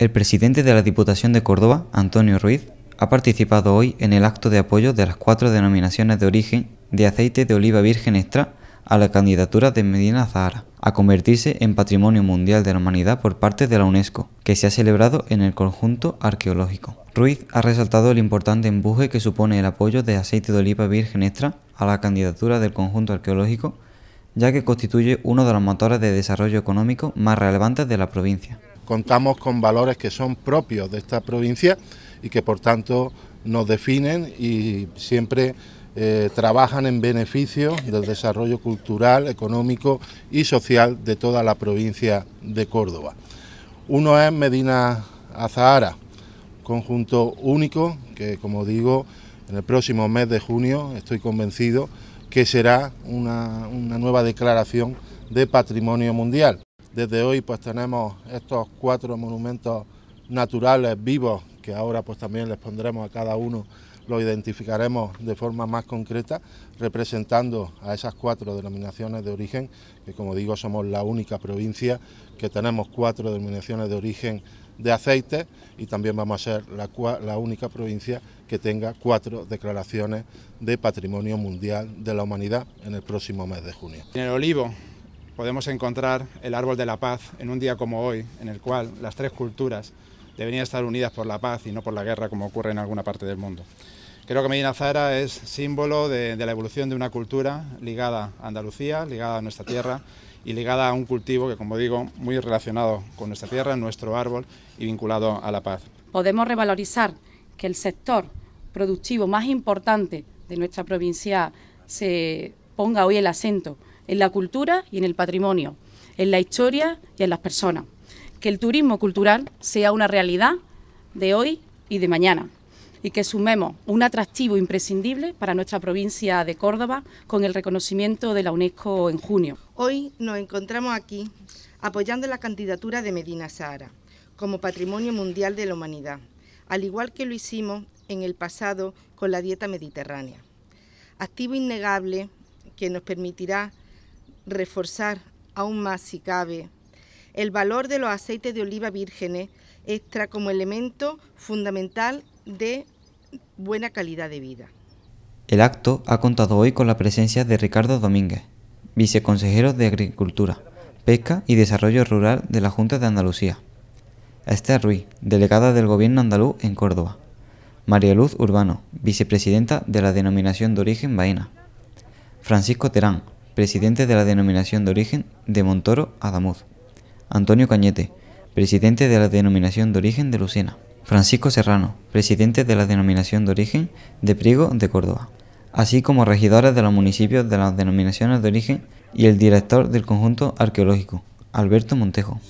El presidente de la Diputación de Córdoba, Antonio Ruiz, ha participado hoy en el acto de apoyo de las cuatro denominaciones de origen de aceite de oliva virgen extra a la candidatura de Medina Zahara a convertirse en Patrimonio Mundial de la Humanidad por parte de la UNESCO, que se ha celebrado en el conjunto arqueológico. Ruiz ha resaltado el importante empuje que supone el apoyo de aceite de oliva virgen extra a la candidatura del conjunto arqueológico, ya que constituye uno de los motores de desarrollo económico más relevantes de la provincia contamos con valores que son propios de esta provincia y que por tanto nos definen y siempre eh, trabajan en beneficio del desarrollo cultural, económico y social de toda la provincia de Córdoba. Uno es Medina Azahara, conjunto único que, como digo, en el próximo mes de junio estoy convencido que será una nueva declaración de patrimonio mundial desde hoy pues tenemos estos cuatro monumentos naturales vivos que ahora pues también les pondremos a cada uno, lo identificaremos de forma más concreta, representando a esas cuatro denominaciones de origen, que como digo somos la única provincia que tenemos cuatro denominaciones de origen de aceite y también vamos a ser la, la única provincia que tenga cuatro declaraciones de patrimonio mundial de la humanidad en el próximo mes de junio. En el olivo, podemos encontrar el árbol de la paz en un día como hoy, en el cual las tres culturas deberían estar unidas por la paz y no por la guerra como ocurre en alguna parte del mundo. Creo que Medina Zara es símbolo de, la evolución de una cultura ligada a Andalucía, ligada a nuestra tierra y ligada a un cultivo que, como digo, muy relacionado con nuestra tierra, nuestro árbol y vinculado a la paz. Podemos revalorizar que el sector productivo más importante de nuestra provincia se ponga hoy el acento en la cultura y en el patrimonio, en la historia y en las personas. Que el turismo cultural sea una realidad de hoy y de mañana y que sumemos un atractivo imprescindible para nuestra provincia de Córdoba con el reconocimiento de la UNESCO en junio. Hoy nos encontramos aquí apoyando la candidatura de Medina Sahara como Patrimonio Mundial de la Humanidad, al igual que lo hicimos en el pasado con la dieta mediterránea. Activo innegable que nos permitirá reforzar aún más si cabe el valor de los aceites de oliva vírgenes extra como elemento fundamental de buena calidad de vida. El acto ha contado hoy con la presencia de Ricardo Domínguez, viceconsejero de Agricultura, Pesca y Desarrollo Rural de la Junta de Andalucía, Esther Ruiz, delegada del Gobierno andaluz en Córdoba, María Luz Urbano, vicepresidenta de la Denominación de Origen Baena, Francisco Terán, presidente de la Denominación de Origen de Montoro Adamuz. Antonio Cañete, presidente de la Denominación de Origen de Lucena. Francisco Serrano, presidente de la Denominación de Origen de Prigo de Córdoba, así como regidores de los municipios de las denominaciones de origen y el director del conjunto arqueológico, Alberto Montejo.